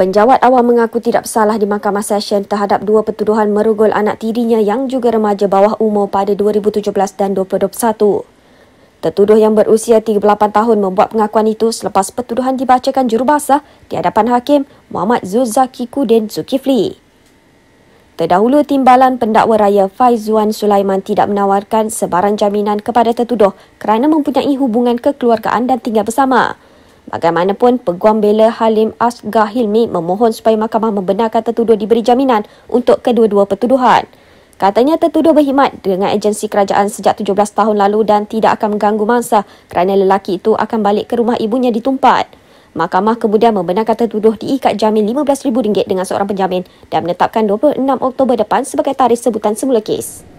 Penjawat awam mengaku tidak bersalah di Mahkamah sesyen terhadap dua petuduhan merugul anak tirinya yang juga remaja bawah umur pada 2017 dan 2021. Tertuduh yang berusia 38 tahun membuat pengakuan itu selepas petuduhan dibacakan jurubahasa di hadapan Hakim Muhammad Zulzaki Kudin Zulkifli. Terdahulu timbalan pendakwa raya Faizuan Sulaiman tidak menawarkan sebarang jaminan kepada tertuduh kerana mempunyai hubungan kekeluargaan dan tinggal bersama. Bagaimanapun, Peguam Bela Halim Asgah Hilmi memohon supaya mahkamah membenarkan tertuduh diberi jaminan untuk kedua-dua pertuduhan. Katanya tertuduh berkhidmat dengan agensi kerajaan sejak 17 tahun lalu dan tidak akan mengganggu mangsa kerana lelaki itu akan balik ke rumah ibunya di Tumpat. Mahkamah kemudian membenarkan tertuduh diikat jamin RM15,000 dengan seorang penjamin dan menetapkan 26 Oktober depan sebagai tarikh sebutan semula kes.